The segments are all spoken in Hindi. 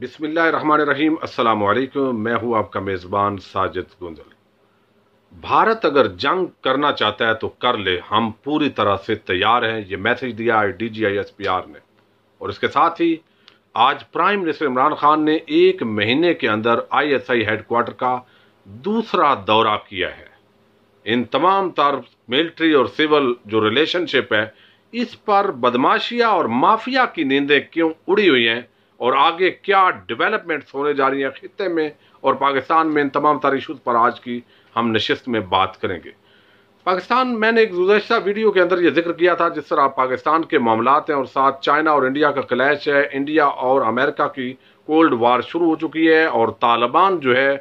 बिसमीम असलकुम मैं हूं आपका मेज़बान साजिद गुंजल भारत अगर जंग करना चाहता है तो कर ले हम पूरी तरह से तैयार हैं ये मैसेज दिया है D G I S P R ने और इसके साथ ही आज प्राइम मिनिस्टर इमरान खान ने एक महीने के अंदर आई एस आई हेडक्वार्टर का दूसरा दौरा किया है इन तमाम तरफ मिलिट्री और सिविल जो रिलेशनशिप है इस पर बदमाशिया और माफिया की नींदें क्यों उड़ी हुई हैं और आगे क्या डेवलपमेंट्स होने जा रही हैं खत्े में और पाकिस्तान में इन तमाम सारे इशूज़ पर आज की हम नशस्त में बात करेंगे पाकिस्तान मैंने एक गुजशत वीडियो के अंदर ये जिक्र किया था जिस तरह पाकिस्तान के मामला हैं और साथ चाइना और इंडिया का क्लैश है इंडिया और अमेरिका की कोल्ड वार शुरू हो चुकी है और तालिबान जो है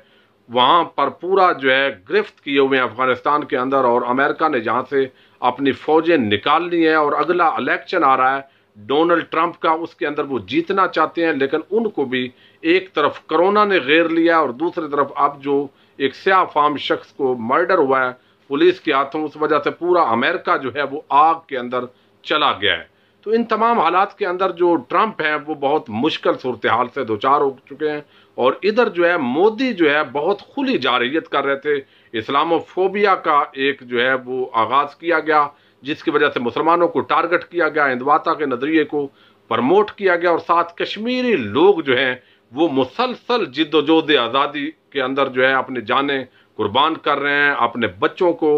वहाँ पर पूरा जो है गिरफ्त किए हुए हैं अफगानिस्तान के अंदर और अमेरिका ने जहाँ से अपनी फौजें निकाल ली हैं और अगला इलेक्शन आ रहा है डोनाल्ड ट्रंप का उसके अंदर वो जीतना चाहते हैं लेकिन उनको भी एक तरफ कोरोना ने घेर लिया और दूसरी तरफ अब जो एक स्या फार्म शख्स को मर्डर हुआ है पुलिस के हाथों उस वजह से पूरा अमेरिका जो है वो आग के अंदर चला गया है तो इन तमाम हालात के अंदर जो ट्रंप हैं वो बहुत मुश्किल सूरत हाल से दो चार हो चुके हैं और इधर जो है मोदी जो है बहुत खुली जारहियत कर रहे थे इस्लामोफोबिया का एक जो है वो आगाज़ किया गया जिसकी वजह से मुसलमानों को टारगेट किया गया हिंदवाता के नज़रिए को प्रमोट किया गया और साथ कश्मीरी लोग जो हैं वो मुसलसल जिद्दोजहद आज़ादी के अंदर जो है अपनी जानें कुर्बान कर रहे हैं अपने बच्चों को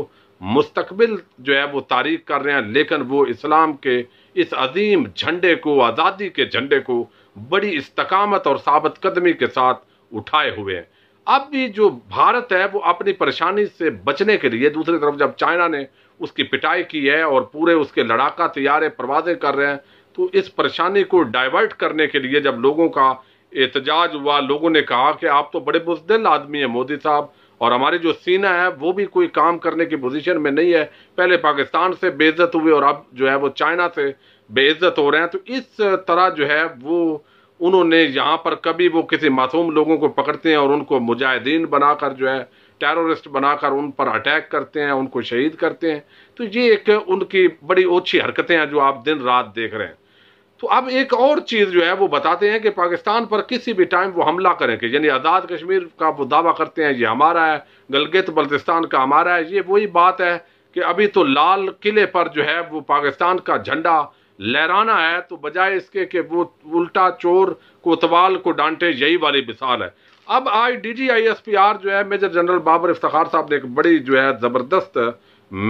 मुस्तबिल जो है वो तारीख कर रहे हैं लेकिन वो इस्लाम के इस अजीम झंडे को आज़ादी के झंडे को बड़ी इस्तकामत और साबित कदमी के साथ उठाए हुए हैं अब भी जो भारत है वो अपनी परेशानी से बचने के लिए दूसरी तरफ जब चाइना ने उसकी पिटाई की है और पूरे उसके लड़ाका तैयार परवाजें कर रहे हैं तो इस परेशानी को डाइवर्ट करने के लिए जब लोगों का एहतजाज हुआ लोगों ने कहा कि आप तो बड़े बुजदिल आदमी हैं मोदी साहब और हमारे जो सीना है वो भी कोई काम करने की पोजीशन में नहीं है पहले पाकिस्तान से बेइज्जत हुए और अब जो है वो चाइना से बेइज्जत हो रहे हैं तो इस तरह जो है वो उन्होंने यहाँ पर कभी वो किसी मासूम लोगों को पकड़ते हैं और उनको मुजाहिदीन बनाकर जो है टेररिस्ट बनाकर उन पर अटैक करते हैं उनको शहीद करते हैं तो ये एक उनकी बड़ी ओछी हरकतें हैं जो आप दिन रात देख रहे हैं तो अब एक और चीज़ जो है वो बताते हैं कि पाकिस्तान पर किसी भी टाइम वो हमला करें कि यानी आज़ाद कश्मीर का वो दावा करते हैं ये हमारा है गलगित बल्तिस्तान का हमारा है ये वही बात है कि अभी तो लाल किले पर जो है वो पाकिस्तान का झंडा लहराना है तो बजाय इसके कि वो उल्टा चोर कोतवाल को डांटे यही वाली मिसाल है अब आज D G I S P R जो है मेजर जनरल बाबर इफ्तार साहब ने एक बड़ी जो है ज़बरदस्त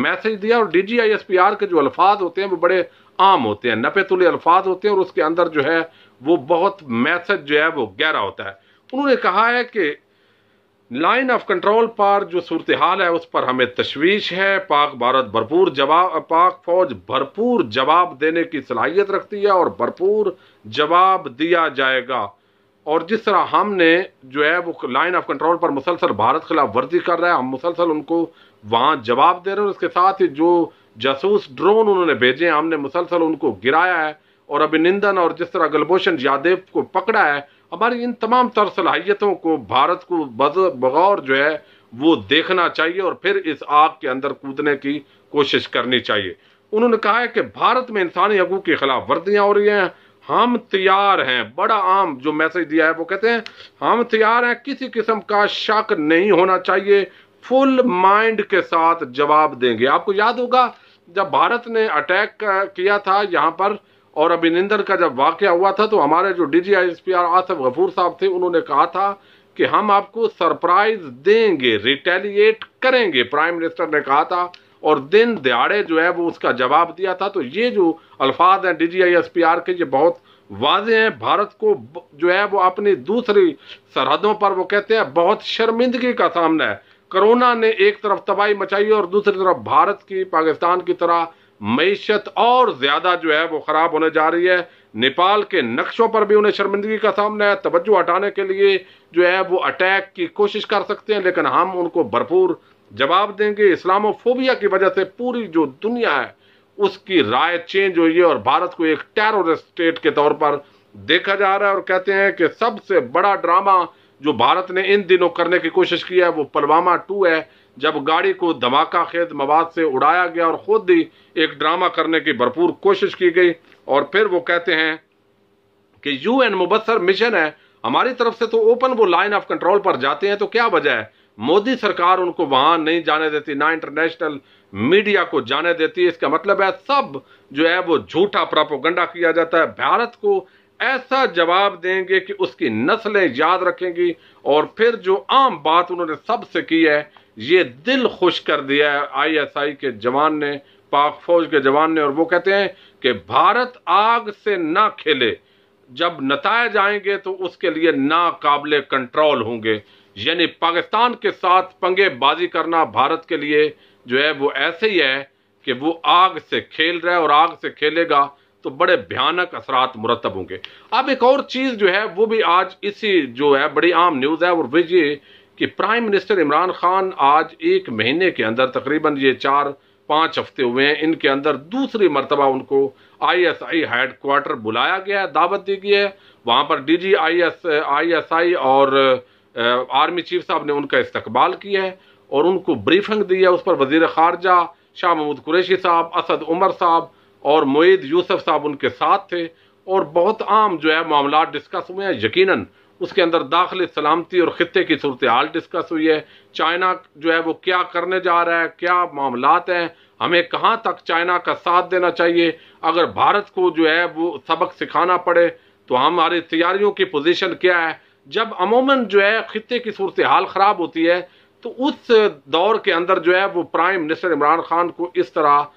मैसेज दिया और D G I S P R के जो अल्फाज होते हैं वो बड़े आम होते हैं तुले अल्फाज होते हैं और उसके अंदर जो है वो बहुत मैसेज जो है वो गहरा होता है उन्होंने कहा है कि लाइन ऑफ कंट्रोल पर जो सूरत हाल है उस पर हमें तशवीश है पाक भारत भरपूर जवाब पाक फौज भरपूर जवाब देने की सलाहियत रखती है और भरपूर जवाब दिया जाएगा और जिस तरह हमने जो है वो लाइन ऑफ कंट्रोल पर मुसलसल भारत खिलाफ वर्जी कर रहा है हम मुसलसल उनको वहाँ जवाब दे रहे हैं उसके साथ ही जो जासूस ड्रोन उन्होंने भेजे हमने मुसलसल उनको गिराया है और अभिनंदन और जिस तरह गलभूषण यादव को पकड़ा है हमारी इन तमाम तर सलाहियतों को भारत को बगौर जो है वो देखना चाहिए और फिर इस आग के अंदर कूदने की कोशिश करनी चाहिए उन्होंने कहा है कि भारत में इंसानी हकूक की खिलाफ वर्दियाँ हो रही हैं हम तैयार हैं बड़ा आम जो मैसेज दिया है वो कहते हैं हम तैयार हैं किसी किस्म का शक नहीं होना चाहिए फुल माइंड के साथ जवाब देंगे आपको याद होगा जब भारत ने अटैक किया था यहाँ पर और अभिनंदन का जब वाक़ हुआ था तो हमारे जो D G I S P R Asif Ghafoor साहब थे उन्होंने कहा था कि हम आपको सरप्राइज देंगे रिटेलिएट करेंगे प्राइम मिनिस्टर ने कहा था और दिन दिहाड़े जो है वो उसका जवाब दिया था तो ये जो अल्फाज हैं D G I S P R के ये बहुत वाजे हैं भारत को जो है वो अपनी दूसरी सरहदों पर वो कहते हैं बहुत शर्मिंदगी का सामना है कोरोना ने एक तरफ तबाही मचाई और दूसरी तरफ भारत की पाकिस्तान की तरह मीशत और ज़्यादा जो है वो ख़राब होने जा रही है नेपाल के नक्शों पर भी उन्हें शर्मिंदगी का सामना है तवज्जो हटाने के लिए जो है वो अटैक की कोशिश कर सकते हैं लेकिन हम उनको भरपूर जवाब देंगे इस्लामोफोबिया की वजह से पूरी जो दुनिया है उसकी राय चेंज हुई है और भारत को एक टेरोरिस्ट स्टेट के तौर पर देखा जा रहा है और कहते हैं कि सबसे बड़ा ड्रामा जो भारत ने इन दिनों करने की कोशिश की है वो पुलवामा टू है जब गाड़ी को धमाका खेत मवाद से उड़ाया गया और खुद ही एक ड्रामा करने की भरपूर कोशिश की गई और फिर वो कहते हैं कि यू एन मुबसर मिशन है हमारी तरफ से तो ओपन वो लाइन ऑफ कंट्रोल पर जाते हैं तो क्या वजह है मोदी सरकार उनको वहां नहीं जाने देती ना इंटरनेशनल मीडिया को जाने देती इसका मतलब है सब जो है वो झूठा प्रापोगंडा किया जाता है भारत को ऐसा जवाब देंगे कि उसकी नस्लें याद रखेंगी और फिर जो आम बात उन्होंने सबसे की है ये दिल खुश कर दिया है आईएसआई के जवान ने पाक फौज के जवान ने और वो कहते हैं कि भारत आग से ना खेले जब नतज आएंगे तो उसके लिए नाकाबले कंट्रोल होंगे यानी पाकिस्तान के साथ पंगे बाजी करना भारत के लिए जो है वो ऐसे ही है कि वो आग से खेल रहा है और आग से खेलेगा तो बड़े भयानक असरात मुरतब होंगे अब एक और चीज़ जो है वो भी आज इसी जो है बड़ी आम न्यूज़ है और विजय कि प्राइम मिनिस्टर इमरान खान आज एक महीने के अंदर तकरीबन ये चार पाँच हफ्ते हुए हैं इनके अंदर दूसरी मरतबा उनको आई एस आई हेड बुलाया गया है दावत दी गई है वहाँ पर D G I S I S I और आर्मी चीफ साहब ने उनका इस्तकबाल किया है और उनको ब्रीफिंग दी है उस पर वजीर खारजा शाह महमूद कुरैशी साहब असद उमर साहब और मोईद यूसुफ साहब उनके साथ थे और बहुत आम जो है मामला डिस्कस हुए हैं यकीन उसके अंदर दाखिल सलामती और ख़त्े की सूरत हाल डिस्कस हुई है चाइना जो है वो क्या करने जा रहा है क्या मामला हैं हमें कहाँ तक चाइना का साथ देना चाहिए अगर भारत को जो है वो सबक सिखाना पड़े तो हमारी तैयारियों की पोजीशन क्या है जब अमूमन जो है ख़त्े की सूरत हाल ख़राब होती है तो उस दौर के अंदर जो है वो प्राइम मिनिस्टर इमरान खान को इस तरह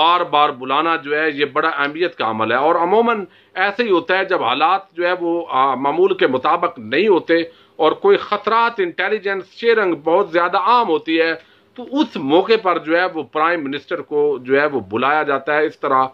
बार बार बुलाना जो है ये बड़ा अहमियत का अमल है और अमूमन ऐसे ही होता है जब हालात जो है वो मामूल के मुताबिक नहीं होते और कोई ख़तरात इंटेलिजेंस शेरंग बहुत ज़्यादा आम होती है तो उस मौके पर जो है वो प्राइम मिनिस्टर को जो है वो बुलाया जाता है इस तरह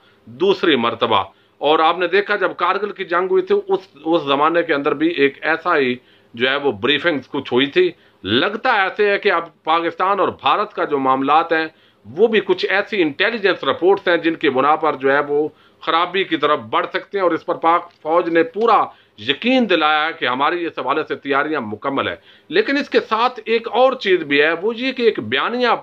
दूसरी मरतबा और आपने देखा जब कारगिल की जंग हुई थी उस उस ज़माने के अंदर भी एक ऐसा ही जो है वो ब्रीफिंग कुछ हुई थी लगता ऐसे है कि अब पाकिस्तान और भारत का जो मामला हैं वो भी कुछ ऐसी इंटेलिजेंस रिपोर्ट्स हैं जिनके बुना पर जो है वो खराबी की तरफ बढ़ सकते हैं और इस पर पाक फौज ने पूरा यकीन दिलाया है कि हमारी इस हवाले से तैयारियां मुकम्मल है लेकिन इसके साथ एक और चीज़ भी है वो ये कि एक बयानिया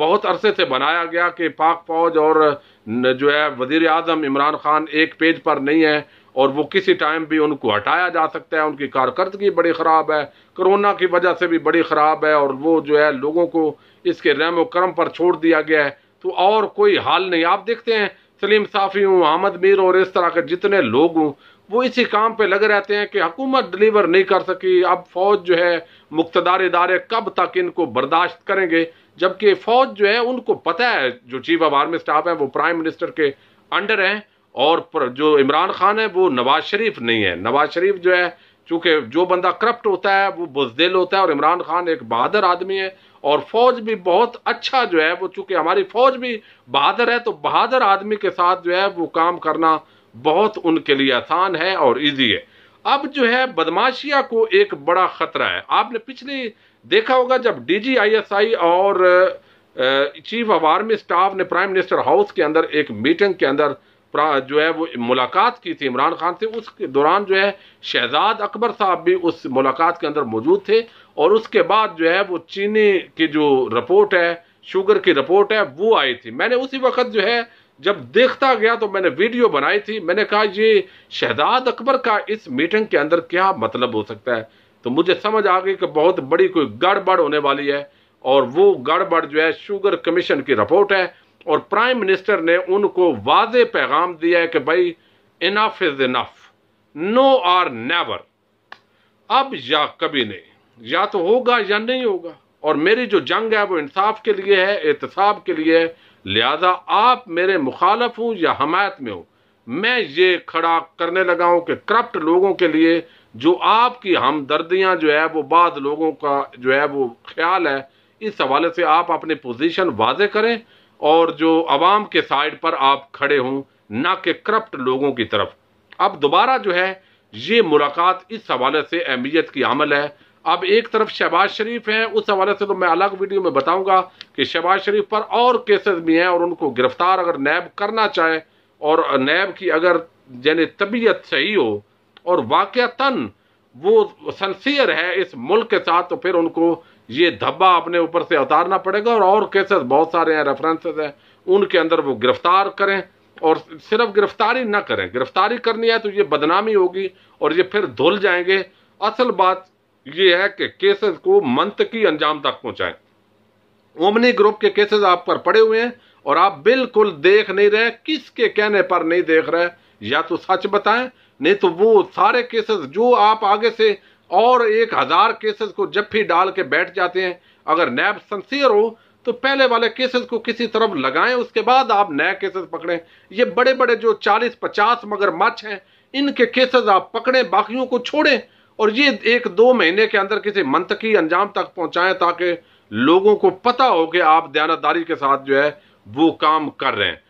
बहुत अरसे से बनाया गया कि पाक फौज और जो है वजीर अजम इमरान खान एक पेज पर नहीं है और वो किसी टाइम भी उनको हटाया जा सकता है उनकी कारकर्दगी बड़ी ख़राब है कोरोना की वजह से भी बड़ी ख़राब है और वो जो है लोगों को इसके रहम करम पर छोड़ दिया गया है तो और कोई हाल नहीं आप देखते हैं सलीम साफ़ी हूँ अहमद मीर और इस तरह के जितने लोग हूँ वो इसी काम पे लगे रहते हैं कि हुकूमत डिलीवर नहीं कर सकी अब फौज जो है मुख्तार इदारे कब तक इनको बर्दाश्त करेंगे जबकि फौज जो है उनको पता है जो चीफ ऑफ आर्मी स्टाफ है वो प्राइम मिनिस्टर के अंडर हैं और पर जो इमरान खान है वो नवाज शरीफ नहीं है नवाज शरीफ जो है चूंकि जो बंदा करप्ट होता है वो बुजदिल होता है और इमरान खान एक बहादुर आदमी है और फौज भी बहुत अच्छा जो है वो चूंकि हमारी फौज भी बहादुर है तो बहादुर आदमी के साथ जो है वो काम करना बहुत उनके लिए आसान है और ईजी है अब जो है बदमाशिया को एक बड़ा खतरा है आपने पिछली देखा होगा जब डीजीआईएसआई और चीफ ऑफ आर्मी स्टाफ ने प्राइम मिनिस्टर हाउस के अंदर एक मीटिंग के अंदर जो है वो मुलाकात की थी इमरान खान से उसके दौरान जो है शहजाद अकबर साहब भी उस मुलाकात के अंदर मौजूद थे और उसके बाद जो है वो चीनी की जो रिपोर्ट है शुगर की रिपोर्ट है वो आई थी मैंने उसी वक्त जो है जब देखता गया तो मैंने वीडियो बनाई थी मैंने कहा ये शहजाद अकबर का इस मीटिंग के अंदर क्या मतलब हो सकता है तो मुझे समझ आ गई कि बहुत बड़ी कोई गड़बड़ होने वाली है और वो गड़बड़ जो है शुगर कमीशन की रिपोर्ट है और प्राइम मिनिस्टर ने उनको वाज पैगाम दिया है कि भाई enough is enough no or never अब या कभी नहीं या तो होगा या नहीं होगा और मेरी जो जंग है वो इंसाफ के लिए है एहतसाब के लिए है लिहाजा आप मेरे मुखालफ हूं या हमायत में हो मैं ये खड़ा करने लगा हूं कि करप्ट लोगों के लिए जो आपकी हमदर्दियाँ जो है वो बाद लोगों का जो है वो ख्याल है इस हवाले से आप अपनी पोजीशन वाजे करें और जो आवाम के साइड पर आप खड़े हों ना कि करप्ट लोगों की तरफ अब दोबारा जो है ये मुलाकात इस हवाले से अहमियत की अमल है अब एक तरफ शहबाज शरीफ हैं उस हवाले से तो मैं अलग वीडियो में बताऊंगा कि शहबाज शरीफ पर और केसेस भी हैं और उनको गिरफ्तार अगर नैब करना चाहे और नैब की अगर यानी तबीयत सही हो और वाक़ता वो सनसियर है इस मुल्क के साथ तो फिर उनको ये धब्बा अपने ऊपर से उतारना पड़ेगा और और केसेस बहुत सारे हैं रेफरेंसेस हैं उनके अंदर वो गिरफ्तार करें और सिर्फ गिरफ्तारी ना करें गिरफ्तारी करनी है तो ये बदनामी होगी और ये फिर धुल जाएंगे असल बात ये है कि केसेस को की अंजाम तक पहुंचाए ओमनी ग्रुप के केसेस आप पर पड़े हुए हैं और आप बिल्कुल देख नहीं रहे किसके कहने पर नहीं देख रहे या तो सच बताएं नहीं तो वो सारे केसेस जो आप आगे से और एक हजार केसेस को जब भी डाल के बैठ जाते हैं अगर नैब सन्सियर हो तो पहले वाले केसेस को किसी तरफ लगाएं उसके बाद आप नए केसेस पकड़ें ये बड़े बड़े जो चालीस पचास मगर मच्छ हैं इनके केसेस आप पकड़ें बाकियों को छोड़ें और ये एक दो महीने के अंदर किसी मनतकी अंजाम तक पहुंचाएं ताकि लोगों को पता हो कि आप दयानादारी के साथ जो है वो काम कर रहे हैं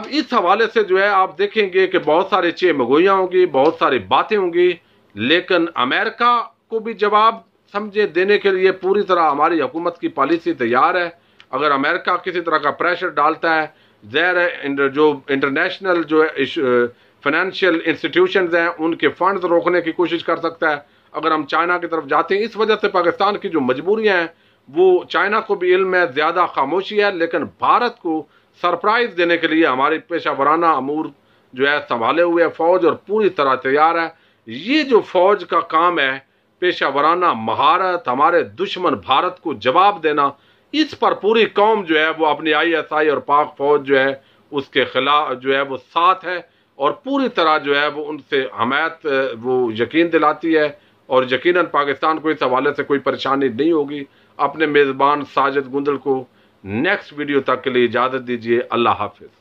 अब इस हवाले से जो है आप देखेंगे कि बहुत सारे चे मगोइयाँ होंगी बहुत सारी बातें होंगी लेकिन अमेरिका को भी जवाब समझे देने के लिए पूरी तरह हमारी हुकूमत की पॉलिसी तैयार है अगर अमेरिका किसी तरह का प्रेशर डालता है जहर जो इंटरनेशनल जो फाइनेंशियल इंस्टीट्यूशन हैं उनके फंड रोकने की कोशिश कर सकता है अगर हम चाइना की तरफ जाते हैं इस वजह से पाकिस्तान की जो मजबूरियाँ हैं वो चाइना को भी इल्म है ज़्यादा खामोशी है लेकिन भारत को सरप्राइज़ देने के लिए हमारी पेशा वराना अमूर जो है संभाले हुए फौज और पूरी तरह तैयार है ये जो फौज का काम है पेशा वराना महारत हमारे दुश्मन भारत को जवाब देना इस पर पूरी कौम जो है वो अपनी आईएसआई और पाक फौज जो है उसके खिलाफ जो है वो साथ है और पूरी तरह जो है वो उनसे हमायत वो यकीन दिलाती है और यकीनन पाकिस्तान को इस हवाले से कोई परेशानी नहीं होगी अपने मेज़बान साजिद गुंदल को नेक्स्ट वीडियो तक के लिए इजाज़त दीजिए अल्लाह हाफिज़